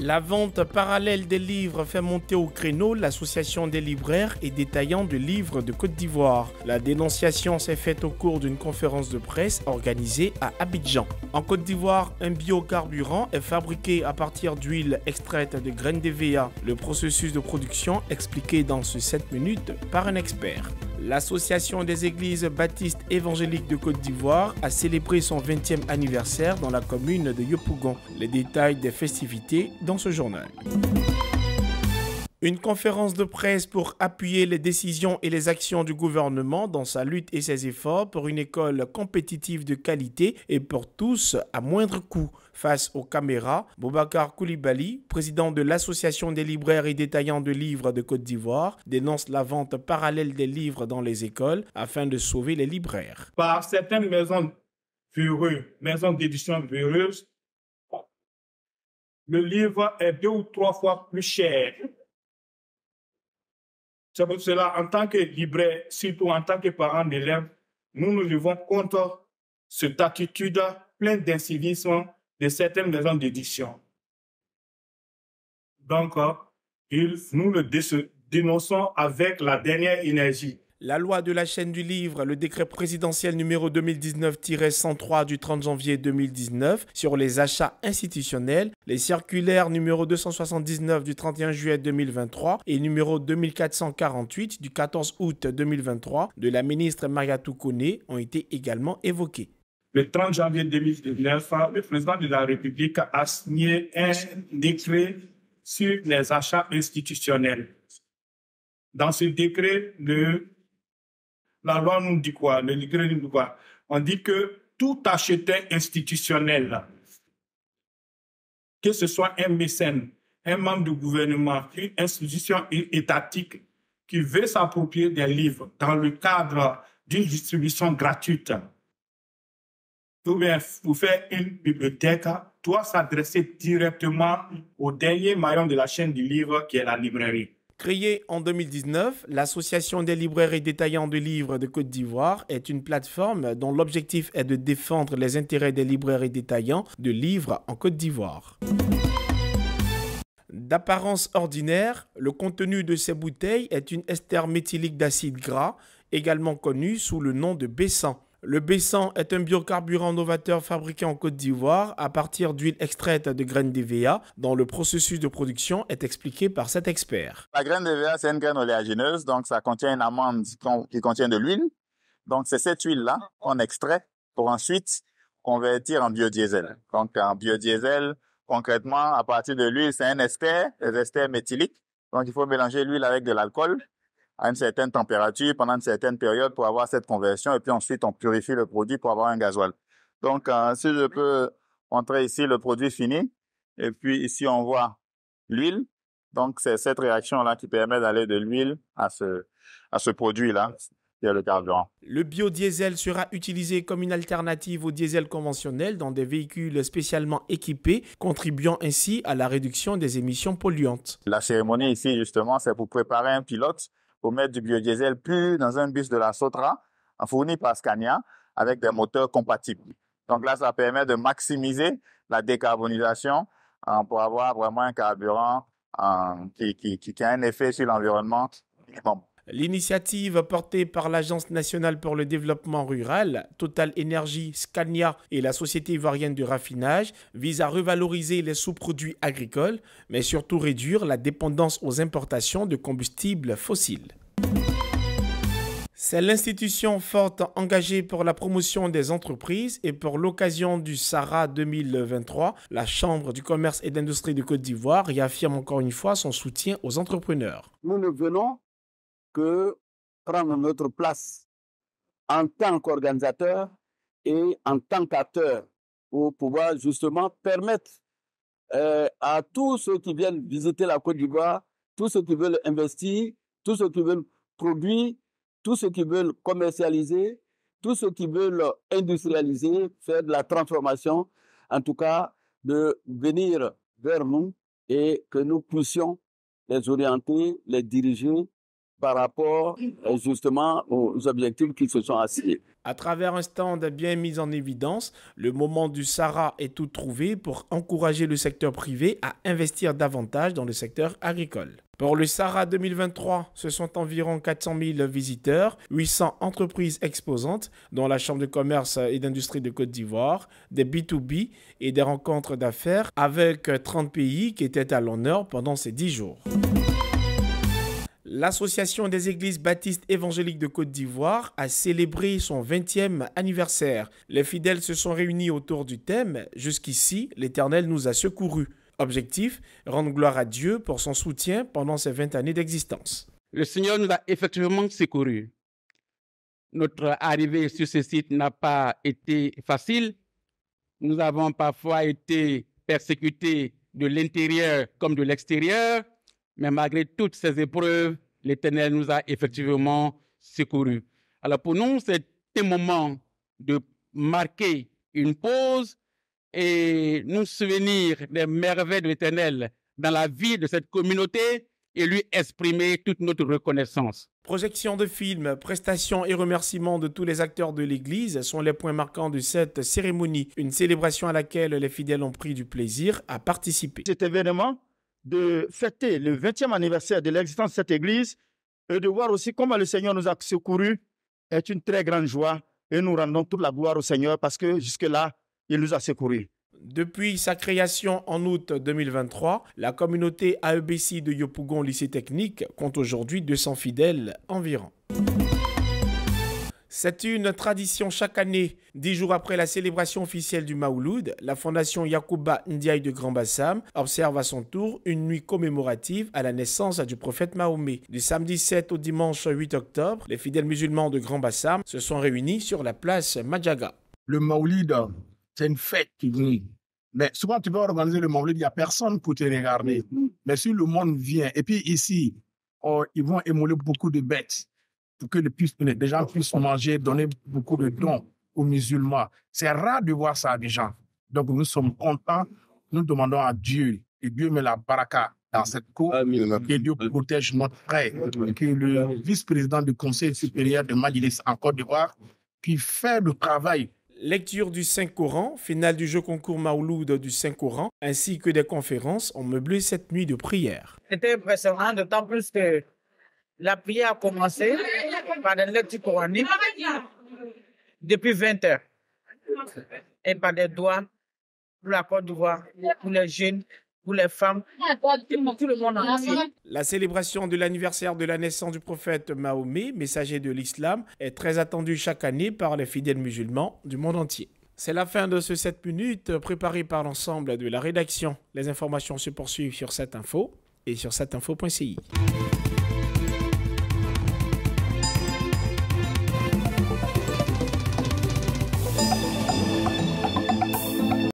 La vente parallèle des livres fait monter au créneau l'association des libraires et détaillants de livres de Côte d'Ivoire. La dénonciation s'est faite au cours d'une conférence de presse organisée à Abidjan. En Côte d'Ivoire, un biocarburant est fabriqué à partir d'huile extraite de graines d'EVA. Le processus de production expliqué dans ce 7 minutes par un expert. L'Association des églises baptistes évangéliques de Côte d'Ivoire a célébré son 20e anniversaire dans la commune de Yopougon. Les détails des festivités dans ce journal. Une conférence de presse pour appuyer les décisions et les actions du gouvernement dans sa lutte et ses efforts pour une école compétitive de qualité et pour tous à moindre coût. Face aux caméras, Boubacar Koulibaly, président de l'Association des libraires et détaillants de livres de Côte d'Ivoire, dénonce la vente parallèle des livres dans les écoles afin de sauver les libraires. Par certaines maisons véreuses, maisons d'édition véreuses, le livre est deux ou trois fois plus cher c'est pour cela, en tant que libraire, surtout en tant que parent d'élèves, nous nous levons contre cette attitude pleine d'incivisme de certaines maisons d'édition. Donc, euh, nous le dénonçons avec la dernière énergie. La loi de la chaîne du livre, le décret présidentiel numéro 2019-103 du 30 janvier 2019 sur les achats institutionnels, les circulaires numéro 279 du 31 juillet 2023 et numéro 2448 du 14 août 2023 de la ministre Maria Koné ont été également évoqués. Le 30 janvier 2019, le président de la République a signé un décret sur les achats institutionnels. Dans ce décret, le la loi nous dit quoi Le nous dit quoi On dit que tout acheteur institutionnel, que ce soit un mécène, un membre du gouvernement, une institution étatique qui veut s'approprier des livres dans le cadre d'une distribution gratuite, vous bien pour faire une bibliothèque, doit s'adresser directement au dernier maillon de la chaîne du livre qui est la librairie. Créée en 2019, l'Association des libraires et détaillants de livres de Côte d'Ivoire est une plateforme dont l'objectif est de défendre les intérêts des libraires et détaillants de livres en Côte d'Ivoire. D'apparence ordinaire, le contenu de ces bouteilles est une ester méthylique d'acide gras, également connue sous le nom de bessin. Le b est un biocarburant novateur fabriqué en Côte d'Ivoire à partir d'huile extraite de graines d'EVA dont le processus de production est expliqué par cet expert. La graine d'EVA, c'est une graine oléagineuse, donc ça contient une amande qui contient de l'huile. Donc c'est cette huile-là qu'on extrait pour ensuite convertir en biodiesel. Donc en biodiesel, concrètement, à partir de l'huile, c'est un ester, des esters méthyliques. Donc il faut mélanger l'huile avec de l'alcool à une certaine température pendant une certaine période pour avoir cette conversion et puis ensuite on purifie le produit pour avoir un gasoil. Donc, euh, si je peux entrer ici le produit fini et puis ici on voit l'huile. Donc, c'est cette réaction-là qui permet d'aller de l'huile à ce, à ce produit-là. Le, carburant. le biodiesel sera utilisé comme une alternative au diesel conventionnel dans des véhicules spécialement équipés, contribuant ainsi à la réduction des émissions polluantes. La cérémonie ici, justement, c'est pour préparer un pilote pour mettre du biodiesel pur dans un bus de la Sotra, fourni par Scania, avec des moteurs compatibles. Donc là, ça permet de maximiser la décarbonisation en hein, pour avoir vraiment un carburant hein, qui, a un effet sur l'environnement L'initiative portée par l'Agence nationale pour le développement rural, Total Energy, Scania et la Société ivoirienne du raffinage vise à revaloriser les sous-produits agricoles, mais surtout réduire la dépendance aux importations de combustibles fossiles. C'est l'institution forte engagée pour la promotion des entreprises et pour l'occasion du SARA 2023, la Chambre du commerce et d'industrie de Côte d'Ivoire réaffirme encore une fois son soutien aux entrepreneurs. Nous ne venons que prendre notre place en tant qu'organisateur et en tant qu'acteur pour pouvoir justement permettre euh, à tous ceux qui viennent visiter la Côte d'Ivoire, tous ceux qui veulent investir, tous ceux qui veulent produire, tous ceux qui veulent commercialiser, tous ceux qui veulent industrialiser, faire de la transformation, en tout cas de venir vers nous et que nous puissions les orienter, les diriger par rapport justement aux objectifs qui se sont assis. À travers un stand bien mis en évidence, le moment du SARA est tout trouvé pour encourager le secteur privé à investir davantage dans le secteur agricole. Pour le SARA 2023, ce sont environ 400 000 visiteurs, 800 entreprises exposantes, dont la Chambre de commerce et d'industrie de Côte d'Ivoire, des B2B et des rencontres d'affaires avec 30 pays qui étaient à l'honneur pendant ces 10 jours. L'Association des églises baptistes évangéliques de Côte d'Ivoire a célébré son 20e anniversaire. Les fidèles se sont réunis autour du thème Jusqu'ici, l'Éternel nous a secourus. Objectif rendre gloire à Dieu pour son soutien pendant ces 20 années d'existence. Le Seigneur nous a effectivement secourus. Notre arrivée sur ce site n'a pas été facile. Nous avons parfois été persécutés de l'intérieur comme de l'extérieur mais malgré toutes ces épreuves, l'Éternel nous a effectivement secourus. Alors pour nous, c'est un moment de marquer une pause et nous souvenir des merveilles de l'Éternel dans la vie de cette communauté et lui exprimer toute notre reconnaissance. Projection de films, prestations et remerciements de tous les acteurs de l'Église sont les points marquants de cette cérémonie, une célébration à laquelle les fidèles ont pris du plaisir à participer. Cet événement de fêter le 20e anniversaire de l'existence de cette Église et de voir aussi comment le Seigneur nous a secourus est une très grande joie et nous rendons toute la gloire au Seigneur parce que jusque-là, il nous a secourus. Depuis sa création en août 2023, la communauté AEBC de Yopougon Lycée Technique compte aujourd'hui 200 fidèles environ. C'est une tradition chaque année. Dix jours après la célébration officielle du Maouloud, la fondation Yacouba Ndiaye de Grand Bassam observe à son tour une nuit commémorative à la naissance du prophète Mahomet. Du samedi 7 au dimanche 8 octobre, les fidèles musulmans de Grand Bassam se sont réunis sur la place Madjaga. Le Maouloud, c'est une fête qui vient. Mais souvent, tu vas organiser le Maouloud, il n'y a personne pour te regarder. Mais si le monde vient, et puis ici, oh, ils vont émoler beaucoup de bêtes pour que les, les gens puissent manger, donner beaucoup de dons aux musulmans. C'est rare de voir ça des gens. Donc nous sommes contents, nous demandons à Dieu, et Dieu met la baraka dans cette cour, que Dieu protège notre frère, que le vice-président du Conseil supérieur de Malilis encore Côte d'Ivoire, qui fait le travail lecture du Saint-Coran, finale du jeu concours Maouloud du Saint-Coran, ainsi que des conférences ont meublé cette nuit de prière. C'était impressionnant, d'autant plus que la prière a commencé par des lettres coraniques depuis 20 heures et par des doigts pour la Côte d'Ivoire, pour les jeunes, pour les femmes, le monde entier. La célébration de l'anniversaire de la naissance du prophète Mahomet, messager de l'islam, est très attendue chaque année par les fidèles musulmans du monde entier. C'est la fin de ce 7 minutes préparé par l'ensemble de la rédaction. Les informations se poursuivent sur cette info et sur 7info.ci.